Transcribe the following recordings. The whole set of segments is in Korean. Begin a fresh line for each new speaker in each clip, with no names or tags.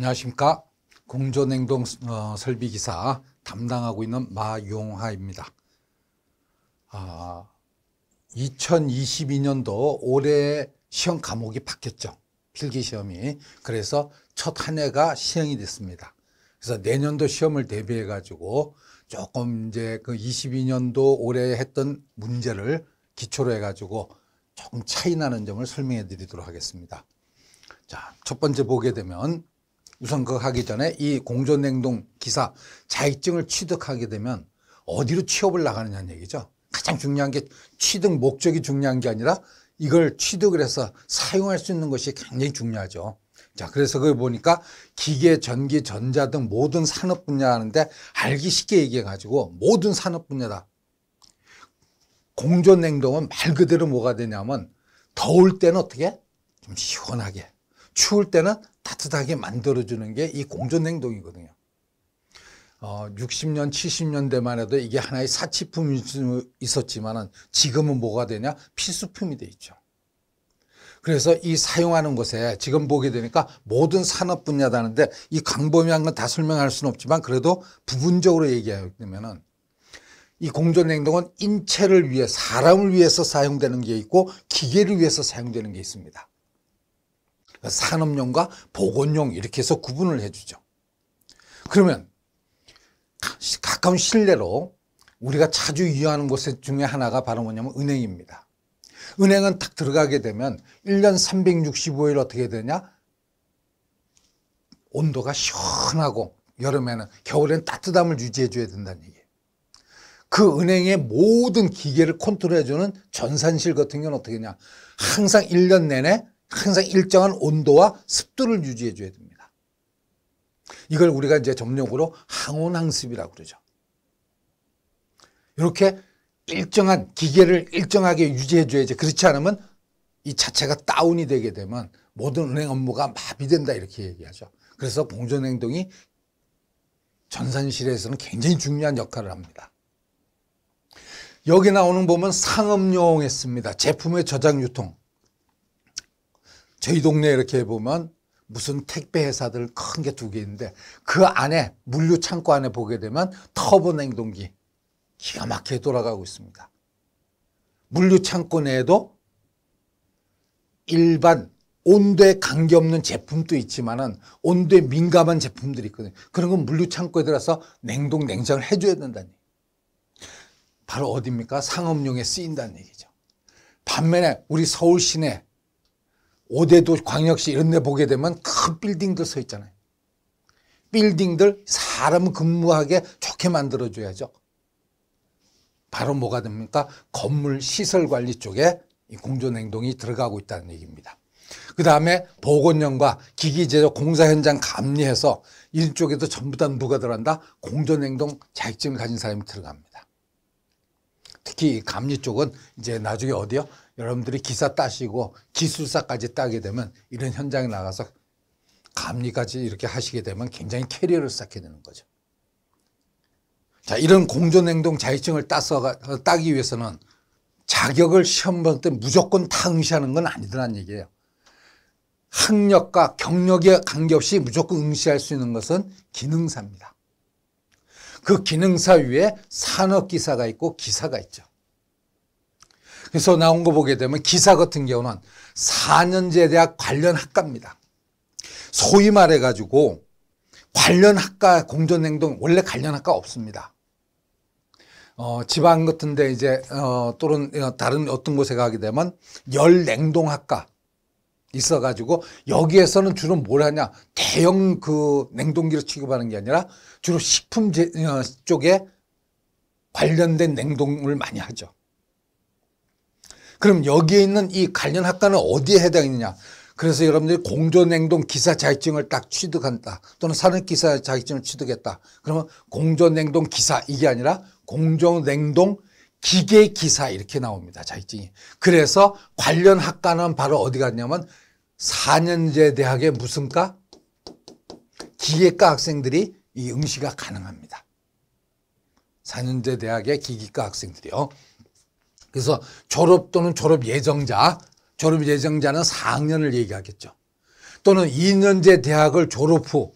안녕하십니까. 공조냉동 어, 설비기사 담당하고 있는 마용하입니다. 아, 2022년도 올해 시험 과목이 바뀌었죠. 필기시험이. 그래서 첫 한 해가 시행이 됐습니다. 그래서 내년도 시험을 대비해 가지고 조금 이제 그 22년도 올해 했던 문제를 기초로 해 가지고 조금 차이 나는 점을 설명해 드리도록 하겠습니다. 자, 첫 번째 보게 되면 우선 그거 하기 전에 이공존냉동 기사 자격증을 취득하게 되면 어디로 취업을 나가느냐는 얘기죠. 가장 중요한 게 취득 목적이 중요한 게 아니라 이걸 취득을 해서 사용할 수 있는 것이 굉장히 중요하죠. 자, 그래서 그걸 보니까 기계, 전기, 전자 등 모든 산업 분야 하는데 알기 쉽게 얘기해가지고 모든 산업 분야다. 공존 냉동은말 그대로 뭐가 되냐면 더울 때는 어떻게? 좀 시원하게. 추울 때는 따뜻하게 만들어주는 게 이 공존행동이거든요. 어, 60년, 70년대만 해도 이게 하나의 사치품이 있었지만 지금은 뭐가 되냐? 필수품이 돼 있죠. 그래서 이 사용하는 것에 지금 보게 되니까 모든 산업 분야다는데 이 광범위한 건 다 설명할 수는 없지만 그래도 부분적으로 얘기하면은 이 공존 행동은 인체를 위해 사람을 위해서 사용되는 게 있고 기계를 위해서 사용되는 게 있습니다. 그러니까 산업용과 보건용 이렇게 해서 구분을 해주죠. 그러면 가까운 실내로 우리가 자주 이용하는 곳 중에 하나가 바로 뭐냐면 은행입니다. 은행은 딱 들어가게 되면 1년 365일 어떻게 되냐? 온도가 시원하고 여름에는 겨울에 따뜻함을 유지해 줘야 된다는 얘기예요. 그 은행의 모든 기계를 컨트롤해 주는 전산실 같은 경우는 어떻게 냐 항상 1년 내내 항상 일정한 온도와 습도를 유지해 줘야 됩니다. 이걸 우리가 이제 정력으로 항온항습이라고 그러죠. 이렇게 일정한 기계를 일정하게 유지해 줘야지 그렇지 않으면 이 자체가 다운이 되게 되면 모든 은행 업무가 마비된다 이렇게 얘기하죠. 그래서 봉전행동이 전산실에서는 굉장히 중요한 역할을 합니다. 여기 나오는 보면 상업용 했습니다. 제품의 저장 유통. 저희 동네 이렇게 보면 무슨 택배 회사들 큰 게 두 개 있는데 그 안에 물류 창고 안에 보게 되면 터보 냉동기 기가 막히게 돌아가고 있습니다. 물류 창고 내에도 일반 온도에 관계없는 제품도 있지만은 온도에 민감한 제품들이 있거든요. 그런 건 물류 창고에 들어서 냉동 냉장을 해줘야 된다니. 바로 어딥니까? 상업용에 쓰인다는 얘기죠. 반면에 우리 서울 시내 오대도 광역시 이런 데 보게 되면 큰 빌딩들 서 있잖아요. 빌딩들 사람 근무하게 좋게 만들어줘야죠. 바로 뭐가 됩니까? 건물 시설 관리 쪽에 공존 행동이 들어가고 있다는 얘기입니다. 그 다음에 보건연과 기기제조 공사 현장 감리해서 이쪽에도 전부 다 누가 들어간다? 공존행동 자격증을 가진 사람이 들어갑니다. 특히 감리 쪽은 이제 나중에 어디요? 여러분들이 기사 따시고 기술사까지 따게 되면 이런 현장에 나가서 감리까지 이렇게 하시게 되면 굉장히 캐리어를 쌓게 되는 거죠. 자, 이런 공존행동 자격증을 따서, 따기 위해서는 자격을 시험 볼때 무조건 다 응시하는 건 아니더란 얘기예요. 학력과 경력에 관계없이 무조건 응시할 수 있는 것은 기능사입니다. 그 기능사 위에 산업기사가 있고 기사가 있죠. 그래서 나온 거 보게 되면 기사 같은 경우는 4년제 대학 관련 학과입니다. 소위 말해가지고 관련 학과 공전행동 원래 관련 학과 없습니다. 어, 지방 같은데 이제 어, 또는 다른 어떤 곳에 가게 되면 열 냉동 학과 있어가지고 여기에서는 주로 뭘 하냐 대형 그냉동기로 취급하는 게 아니라 주로 식품 제, 어, 쪽에 관련된 냉동을 많이 하죠. 그럼 여기에 있는 이 관련 학과는 어디에 해당이냐 그래서 여러분들이 공존행동 기사 자격증을 딱 취득한다 또는 산업기사 자격증을 취득했다 그러면 공존행동 기사 이게 아니라 공존행동 기계 기사 이렇게 나옵니다 자격증이 그래서 관련 학과는 바로 어디 갔냐면 4년제 대학의 무슨 과? 기계과 학생들이 이 응시가 가능합니다 4년제 대학의 기계과 학생들이요 그래서 졸업 또는 졸업 예정자, 졸업 예정자는 4학년을 얘기하겠죠. 또는 2년제 대학을 졸업 후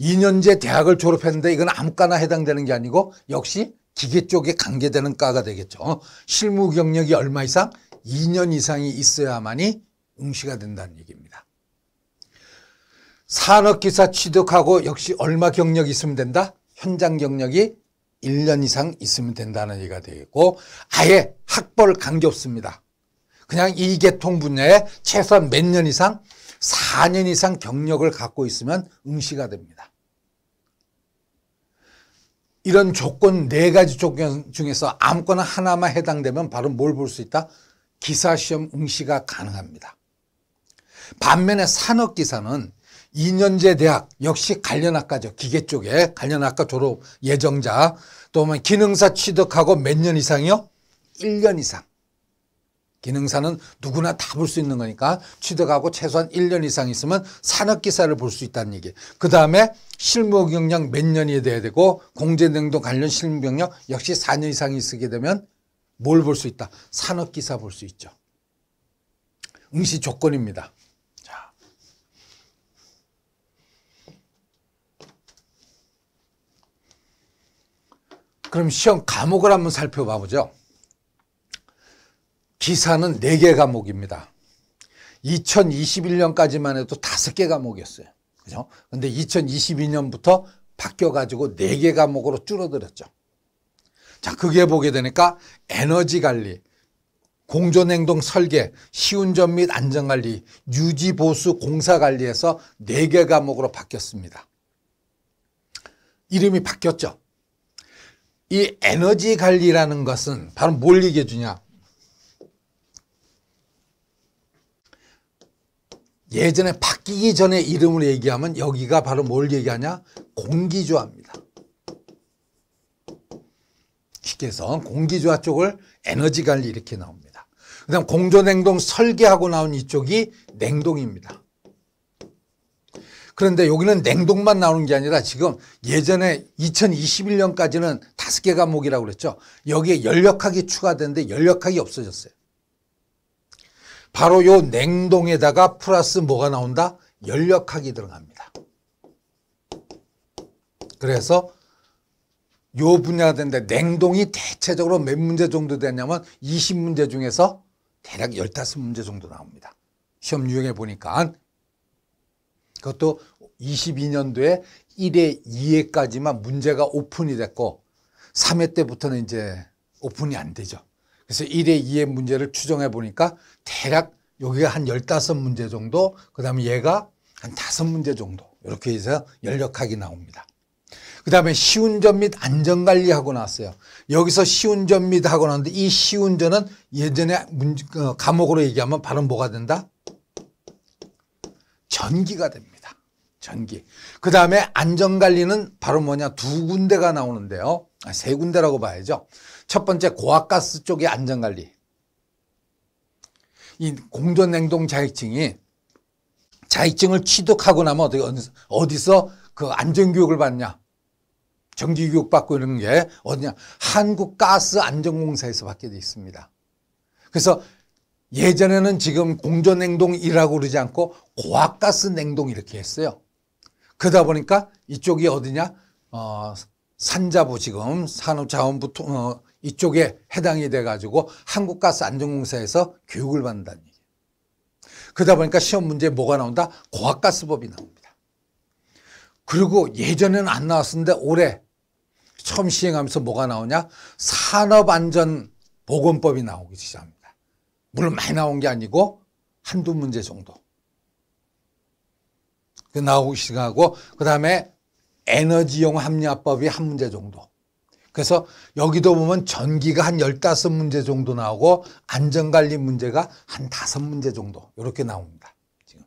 2년제 대학을 졸업했는데 이건 아무거나 해당되는 게 아니고 역시 기계 쪽에 관계되는 과가 되겠죠. 실무 경력이 얼마 이상? 2년 이상이 있어야만이 응시가 된다는 얘기입니다. 산업기사 취득하고 역시 얼마 경력이 있으면 된다? 현장 경력이 1년 이상 있으면 된다는 얘기가 되겠고 아예 학벌 관계 없습니다. 그냥 이 계통 분야에 최소한 몇 년 이상 4년 이상 경력을 갖고 있으면 응시가 됩니다. 이런 조건 네 가지 조건 중에서 아무거나 하나만 해당되면 바로 뭘 볼 수 있다? 기사시험 응시가 가능합니다. 반면에 산업기사는 2년제 대학 역시 관련학과죠. 기계 쪽에 관련학과 졸업 예정자 또 보면 기능사 취득하고 몇 년 이상이요? 1년 이상. 기능사는 누구나 다 볼 수 있는 거니까 취득하고 최소한 1년 이상 있으면 산업기사를 볼 수 있다는 얘기. 그 다음에 실무 경력 몇 년이 돼야 되고 공제능동 관련 실무 경력 역시 4년 이상이 쓰게 되면 뭘 볼 수 있다? 산업기사 볼 수 있죠. 응시 조건입니다. 그럼 시험 과목을 한번 살펴봐 보죠. 기사는 4개 과목입니다. 2021년까지만 해도 5개 과목이었어요. 그죠? 근데 2022년부터 바뀌어가지고 4개 과목으로 줄어들었죠. 자, 그게 보게 되니까 에너지 관리, 공존행동 설계, 시운전 및 안전관리, 유지보수 공사관리에서 4개 과목으로 바뀌었습니다. 이름이 바뀌었죠. 이 에너지 관리라는 것은 바로 뭘 얘기해 주냐? 예전에 바뀌기 전에 이름을 얘기하면 여기가 바로 뭘 얘기하냐? 공기조합입니다. 쉽게 해서 공기조합 쪽을 에너지 관리 이렇게 나옵니다. 그 다음 공조냉동 설계하고 나온 이쪽이 냉동입니다. 그런데 여기는 냉동만 나오는 게 아니라 지금 예전에 2021년까지는 다섯 개 과목이라고 그랬죠. 여기에 열역학이 추가되는데 열역학이 없어졌어요. 바로 요 냉동에다가 플러스 뭐가 나온다? 열역학이 들어갑니다. 그래서 요 분야가 되는데 냉동이 대체적으로 몇 문제 정도 되냐면 20문제 중에서 대략 15문제 정도 나옵니다. 시험 유형에 보니까 그것도 22년도에 1회, 2회까지만 문제가 오픈이 됐고 3회 때부터는 이제 오픈이 안 되죠. 그래서 1회, 2회 문제를 추정해 보니까 대략 여기가 한 15문제 정도, 그 다음에 얘가 한 5문제 정도 이렇게 해서 연력하게 나옵니다. 그 다음에 시운전 및 안전관리하고 나왔어요. 여기서 시운전 및 하고 나왔는데 이 시운전은 예전에 문, 어, 과목으로 얘기하면 바로 뭐가 된다? 전기가 됩니다. 전기. 그 다음에 안전관리는 바로 뭐냐 두 군데가 나오는데요. 아, 세 군데라고 봐야죠. 첫 번째 고압가스 쪽의 안전관리. 이 공전냉동 자격증이 자격증을 취득하고 나면 어떻게 어디서 그 안전교육을 받냐? 정기교육 받고 이런 게 어디냐? 한국가스안전공사에서 받게 돼 있습니다. 그래서 예전에는 지금 공전냉동이라고 그러지 않고 고압가스 냉동 이렇게 했어요. 그러다 보니까 이쪽이 어디냐? 어, 산자부 지금 산업자원부 어, 이쪽에 해당이 돼가지고 한국가스안전공사에서 교육을 받는다는 얘기예요. 그러다 보니까 시험 문제에 뭐가 나온다? 고압가스법이 나옵니다. 그리고 예전에는 안 나왔었는데 올해 처음 시행하면서 뭐가 나오냐? 산업안전보건법이 나오기 시작합니다. 물론 많이 나온 게 아니고 한두 문제 정도. 그 나오기 시작하고 그 다음에 에너지용 합리화법이 한 문제 정도. 그래서 여기도 보면 전기가 한 열다섯 문제 정도 나오고 안전관리 문제가 한 다섯 문제 정도 이렇게 나옵니다. 지금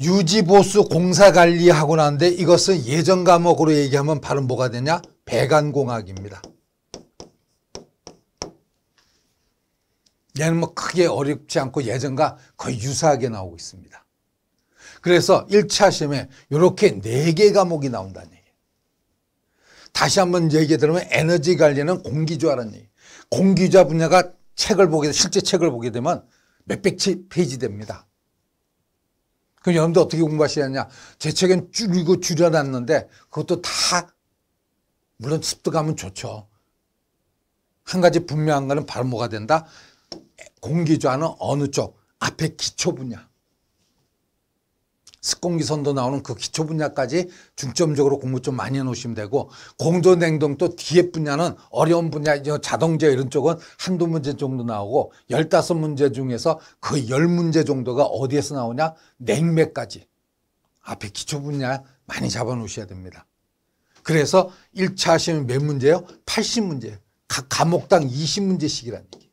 유지보수 공사관리하고 나는데 이것은 예전 과목으로 얘기하면 바로 뭐가 되냐? 배관공학입니다. 얘는 뭐 크게 어렵지 않고 예전과 거의 유사하게 나오고 있습니다. 그래서 1차 시험에 이렇게 4개 과목이 나온다는 얘기. 다시 한번 얘기 해 들으면 에너지 관리는 공기조화라는 얘기. 공기조화 분야가 책을 보게, 실제 책을 보게 되면 몇백 페이지 됩니다. 그럼 여러분들 어떻게 공부하시느냐. 제책은 줄이고 줄여놨는데 그것도 다, 물론 습득하면 좋죠. 한 가지 분명한 거는 바로 뭐가 된다? 공기좌는 어느 쪽? 앞에 기초 분야. 습공기 선도 나오는 그 기초 분야까지 중점적으로 공부 좀 많이 해놓으시면 되고 공조 냉동또 뒤에 분야는 어려운 분야 자동제 이런 쪽은 한두 문제 정도 나오고 열다섯 문제 중에서 그 열문제 정도가 어디에서 나오냐 냉매까지 앞에 기초 분야 많이 잡아놓으셔야 됩니다 그래서 일차 시험이 몇 문제예요? 팔십 문제각 과목당 이십 문제씩이라는 얘기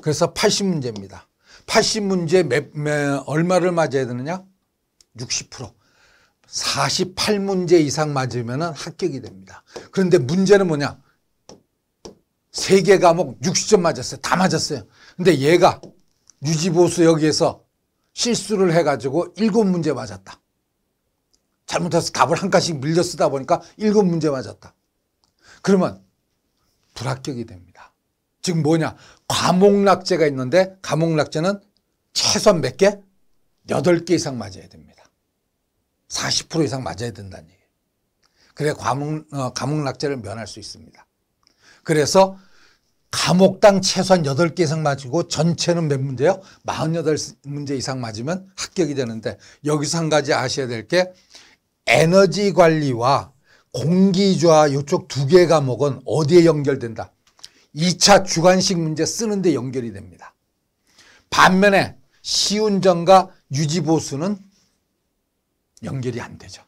그래서 80문제입니다. 80문제 몇, 몇, 얼마를 맞아야 되느냐? 60%. 48문제 이상 맞으면 합격이 됩니다. 그런데 문제는 뭐냐? 3개 과목 60점 맞았어요. 다 맞았어요. 근데 얘가 유지보수 여기에서 실수를 해가지고 7문제 맞았다. 잘못해서 답을 한 칸씩 밀려 쓰다 보니까 7문제 맞았다. 그러면 불합격이 됩니다. 지금 뭐냐? 과목낙제가 있는데 과목낙제는 최소한 몇 개? 8개 이상 맞아야 됩니다. 40% 이상 맞아야 된다는 얘기예요. 그래야 과목, 어, 과목낙제를 면할 수 있습니다. 그래서 과목당 최소한 8개 이상 맞고 전체는 몇 문제요? 48문제 이상 맞으면 합격이 되는데 여기서 한 가지 아셔야 될 게 에너지 관리와 공기좌 이쪽 두 개 과목은 어디에 연결된다? 2차 주관식 문제 쓰는데 연결이 됩니다. 반면에 시운전과 유지보수는 연결이 안 되죠.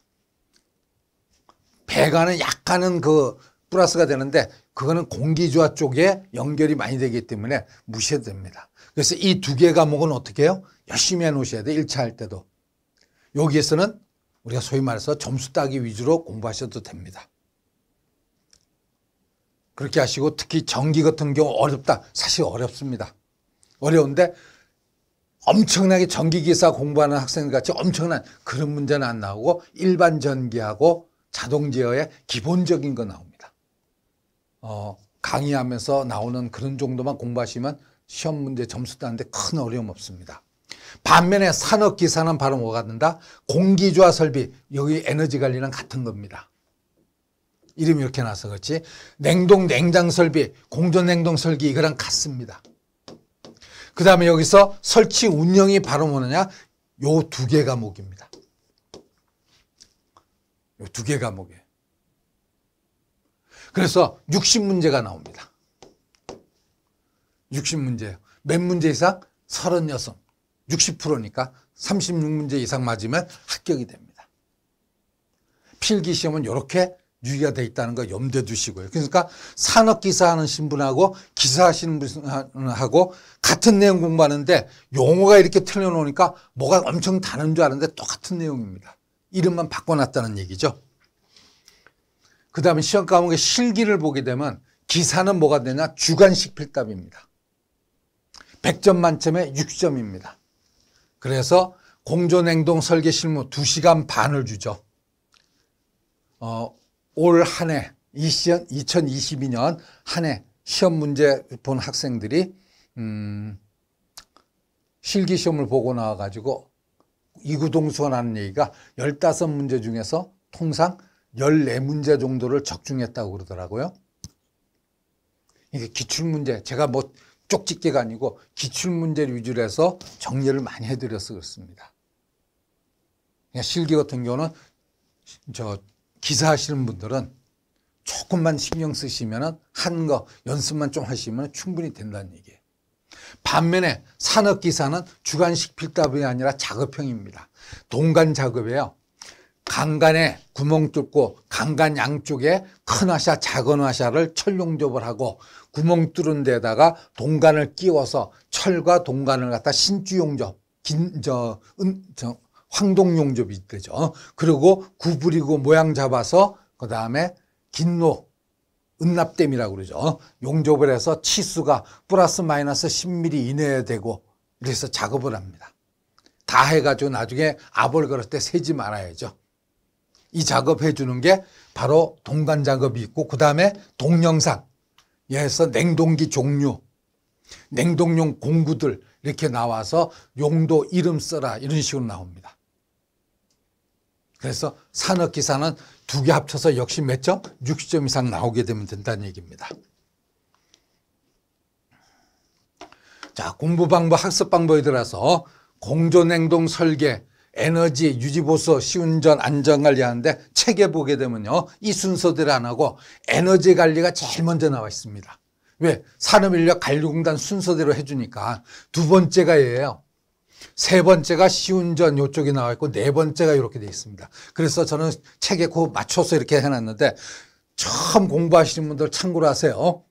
배관은 약간은 그 플러스가 되는데 그거는 공기조화 쪽에 연결이 많이 되기 때문에 무시됩니다. 해 그래서 이 두 개 과목은 어떻게 해요? 열심히 해놓으셔야 돼. 1차 할 때도. 여기에서는 우리가 소위 말해서 점수 따기 위주로 공부하셔도 됩니다. 그렇게 하시고 특히 전기 같은 경우 어렵다. 사실 어렵습니다. 어려운데 엄청나게 전기기사 공부하는 학생들 같이 엄청난 그런 문제는 안 나오고 일반 전기하고 자동 제어의 기본적인 거 나옵니다. 어, 강의하면서 나오는 그런 정도만 공부하시면 시험 문제 점수 따는데 큰 어려움 없습니다. 반면에 산업기사는 바로 뭐가 된다? 공기조화 설비, 여기 에너지 관리랑 같은 겁니다. 이름이 이렇게 나서 그렇지 냉동 냉장 설비 공전 냉동 설비 이거랑 같습니다. 그 다음에 여기서 설치 운영이 바로 뭐냐요 두 개 과목입니다. 요 두 개 과목에 그래서 60문제가 나옵니다. 60문제예요. 몇 문제 이상? 36. 60%니까 36문제 이상 맞으면 합격이 됩니다. 필기 시험은 이렇게 유의가 돼 있다는 거 염두에 두시고요. 그러니까 산업기사 하는 신분하고 기사 하시는 분하고 같은 내용 공부하는데 용어가 이렇게 틀려놓으니까 뭐가 엄청 다른 줄 아는데 똑같은 내용입니다. 이름만 바꿔놨다는 얘기죠. 그 다음에 시험 과목의 실기를 보게 되면 기사는 뭐가 되냐? 주관식 필답입니다. 100점 만점에 6점입니다. 그래서 공존행동 설계 실무 2시간 반을 주죠. 어, 올한해 2022년 한해 시험 문제 본 학생들이 음, 실기 시험을 보고 나와 가지고 이구동수원하는 얘기가 15문제 중에서 통상 14문제 정도를 적중했다고 그러더라고요. 이게 기출문제, 제가 뭐 쪽집게가 아니고 기출문제를 위주로 해서 정리를 많이 해드려서 그렇습니다. 그러니까 실기 같은 경우는 저 기사하시는 분들은 조금만 신경 쓰시면 한 거 연습만 좀 하시면 충분히 된다는 얘기예요. 반면에 산업기사는 주관식 필답이 아니라 작업형입니다. 동간 작업이에요. 강간에 구멍 뚫고 강간 양쪽에 큰 화샤 작은 화샤를 철용접을 하고 구멍 뚫은 데다가 동간을 끼워서 철과 동간을 갖다 신주용접 긴저 은저 황동용접이 되죠. 그리고 구부리고 모양 잡아서 그 다음에 긴노 은납댐이라고 그러죠. 용접을 해서 치수가 플러스 마이너스 10mm 이내에 되고 그래서 작업을 합니다. 다 해가지고 나중에 압을 걸을 때 세지 말아야죠. 이 작업해 주는 게 바로 동간 작업이 있고 그 다음에 동영상 에서 냉동기 종류 냉동용 공구들 이렇게 나와서 용도 이름 써라 이런 식으로 나옵니다. 그래서 산업기사는 두 개 합쳐서 역시 몇 점? 60점 이상 나오게 되면 된다는 얘기입니다. 자, 공부 방법, 학습 방법에 들어서 공존행동 설계, 에너지, 유지보수, 시운전, 안전관리하는데 책에 보게 되면요. 이 순서대로 안 하고 에너지 관리가 제일 먼저 나와 있습니다. 왜? 산업인력 관리공단 순서대로 해주니까 두 번째가 얘예요. 세 번째가 시운전 요쪽에 나와 있고 네 번째가 이렇게 되어 있습니다. 그래서 저는 책에 그 맞춰서 이렇게 해놨는데 처음 공부하시는 분들 참고로 하세요. 어?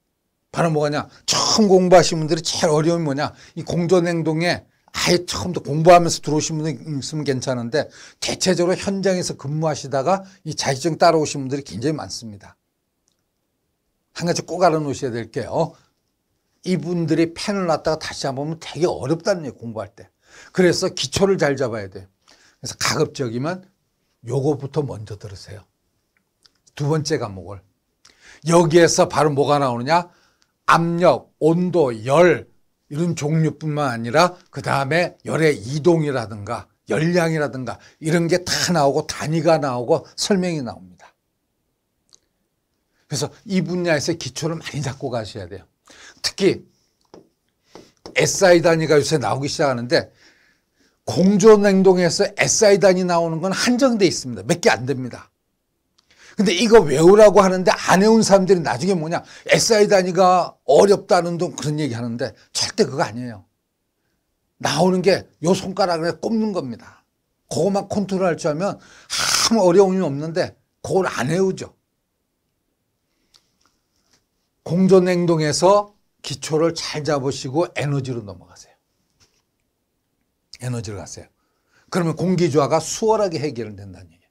바로 뭐냐? 가 처음 공부하시는 분들이 제일 어려운이 뭐냐? 이공전행동에 아예 처음부터 공부하면서 들어오신 분들 있으면 괜찮은데 대체적으로 현장에서 근무하시다가 이 자격증 따라오신 분들이 굉장히 많습니다. 한 가지 꼭 알아놓으셔야 될게요. 이분들이 펜을 놨다가 다시 한 번 보면 되게 어렵다는 얘기 공부할 때. 그래서 기초를 잘 잡아야 돼. 그래서 가급적이면 요거부터 먼저 들으세요. 두 번째 과목을. 여기에서 바로 뭐가 나오느냐? 압력, 온도, 열, 이런 종류뿐만 아니라 그 다음에 열의 이동이라든가 열량이라든가 이런 게 다 나오고 단위가 나오고 설명이 나옵니다. 그래서 이 분야에서 기초를 많이 잡고 가셔야 돼요. 특히 SI 단위가 요새 나오기 시작하는데 공존행동에서 SI단이 나오는 건 한정돼 있습니다. 몇 개 안 됩니다. 근데 이거 외우라고 하는데 안 외운 사람들이 나중에 뭐냐 SI 단위가 어렵다는 둥 그런 얘기 하는데 절대 그거 아니에요 나오는 게 요손가락을 꼽는 겁니다 그것만 컨트롤할 줄 알면 아무 어려움이 없는데 그걸 안 외우죠 공존행동에서 기초를 잘 잡으시고 에너지로 넘어가세요 에너지를 갔어요. 그러면 공기조화가 수월하게 해결된다는 얘기예요.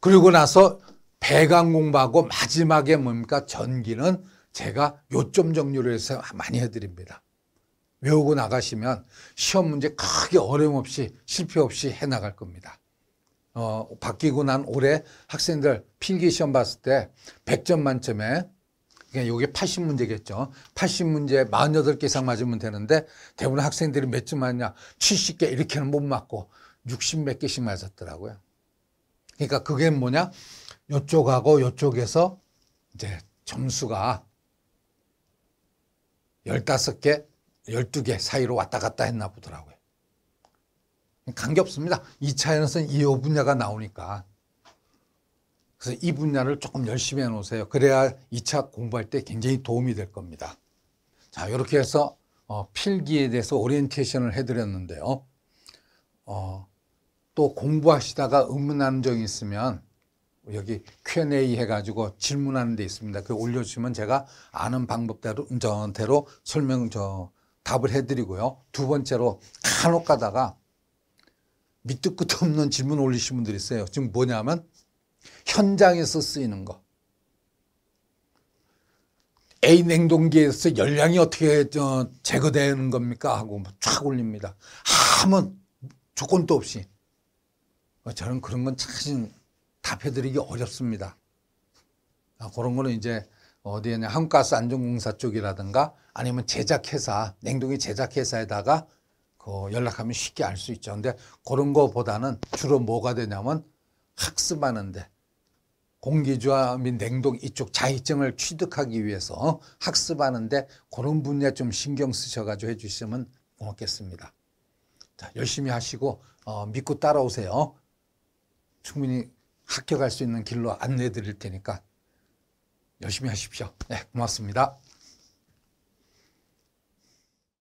그리고 나서 배관 공부하고 마지막에 뭡니까? 전기는 제가 요점 정리를 해서 많이 해드립니다. 외우고 나가시면 시험 문제 크게 어려움 없이 실패 없이 해나갈 겁니다. 어, 바뀌고 난 올해 학생들 필기 시험 봤을 때 100점 만점에 그러니까 이게 80문제겠죠. 80문제 48개 이상 맞으면 되는데 대부분 학생들이 몇 점 맞냐? 70개 이렇게는 못 맞고 60 몇 개씩 맞았더라고요. 그러니까 그게 뭐냐? 이쪽하고이쪽에서 이제 점수가 15개, 12개 사이로 왔다 갔다 했나 보더라고요. 관계 없습니다. 2차 연선 2호 분야가 나오니까. 그래서 이 분야를 조금 열심히 해놓으세요. 그래야 2차 공부할 때 굉장히 도움이 될 겁니다. 자, 이렇게 해서 어, 필기에 대해서 오리엔테이션을 해드렸는데요. 어, 또 공부하시다가 의문하는 점이 있으면 여기 Q&A 해가지고 질문하는 데 있습니다. 그 올려주시면 제가 아는 방법대로 저한테로 설명 저 답을 해드리고요. 두 번째로 간혹 가다가 밑도 끝도 없는 질문 올리신 분들 있어요. 지금 뭐냐면 현장에서 쓰이는 거. A 냉동기에서 열량이 어떻게 제거되는 겁니까? 하고 촥 뭐 올립니다. 아무 조건도 없이. 어, 저는 그런 건 사실 답해드리기 어렵습니다. 아, 그런 거는 이제 어디에냐 한가스 안전공사 쪽이라든가 아니면 제작회사 냉동기 제작회사에다가 그 연락하면 쉽게 알 수 있죠. 근데 그런 거보다는 주로 뭐가 되냐면 학습하는데 공기주와 및 냉동 이쪽 자의증을 취득하기 위해서 학습하는데 그런 분야 좀 신경 쓰셔가지고 해주시면 고맙겠습니다. 자, 열심히 하시고 어, 믿고 따라오세요. 충분히 합격할 수 있는 길로 안내해 드릴 테니까 열심히 하십시오. 네, 고맙습니다.